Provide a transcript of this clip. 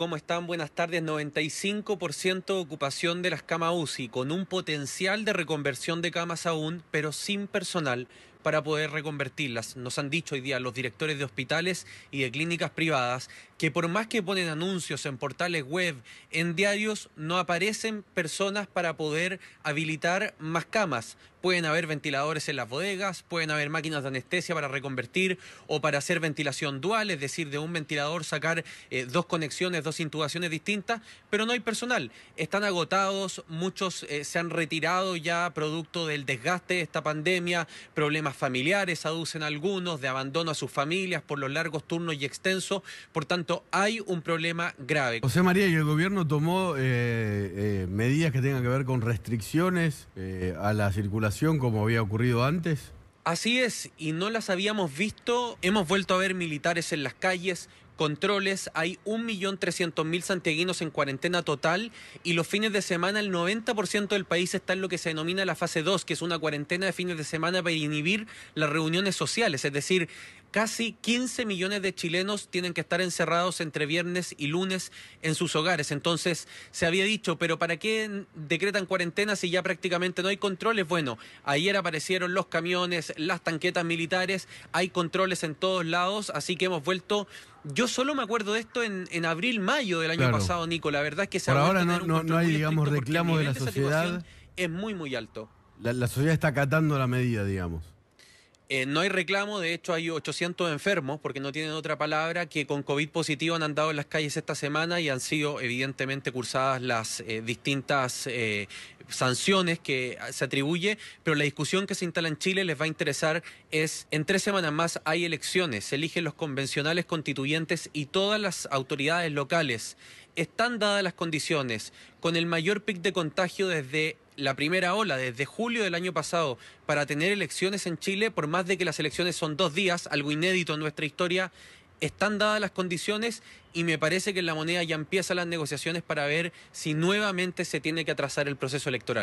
¿Cómo están? Buenas tardes. 95% ocupación de las camas UCI, con un potencial de reconversión de camas aún, pero sin personal para poder reconvertirlas. Nos han dicho hoy día los directores de hospitales y de clínicas privadas que por más que ponen anuncios en portales web, en diarios, no aparecen personas para poder habilitar más camas. Pueden haber ventiladores en las bodegas, pueden haber máquinas de anestesia para reconvertir o para hacer ventilación dual, es decir, de un ventilador sacar eh, dos conexiones, dos intubaciones distintas, pero no hay personal. Están agotados, muchos eh, se han retirado ya producto del desgaste de esta pandemia, problemas familiares, aducen algunos, de abandono a sus familias por los largos turnos y extensos. Por tanto, hay un problema grave. José María, ¿y el gobierno tomó eh, eh, medidas que tengan que ver con restricciones eh, a la circulación como había ocurrido antes? Así es, y no las habíamos visto. Hemos vuelto a ver militares en las calles, controles. Hay 1.300.000 santiaguinos en cuarentena total y los fines de semana el 90% del país está en lo que se denomina la fase 2, que es una cuarentena de fines de semana para inhibir las reuniones sociales. Es decir, Casi 15 millones de chilenos tienen que estar encerrados entre viernes y lunes en sus hogares. Entonces, se había dicho, pero ¿para qué decretan cuarentena si ya prácticamente no hay controles? Bueno, ayer aparecieron los camiones, las tanquetas militares, hay controles en todos lados, así que hemos vuelto... Yo solo me acuerdo de esto en, abril, mayo del año pasado, Nico. La verdad es que se ahora no, hay, digamos, reclamo de la sociedad. Es muy, muy alto. La, la sociedad está acatando la medida, digamos. Eh, no hay reclamo, de hecho hay 800 enfermos, porque no tienen otra palabra, que con COVID positivo han andado en las calles esta semana y han sido evidentemente cursadas las eh, distintas eh, sanciones que se atribuye, pero la discusión que se instala en Chile les va a interesar es, en tres semanas más hay elecciones, se eligen los convencionales constituyentes y todas las autoridades locales están dadas las condiciones, con el mayor pic de contagio desde la primera ola, desde julio del año pasado, para tener elecciones en Chile, por más de que las elecciones son dos días, algo inédito en nuestra historia, están dadas las condiciones y me parece que en la moneda ya empiezan las negociaciones para ver si nuevamente se tiene que atrasar el proceso electoral.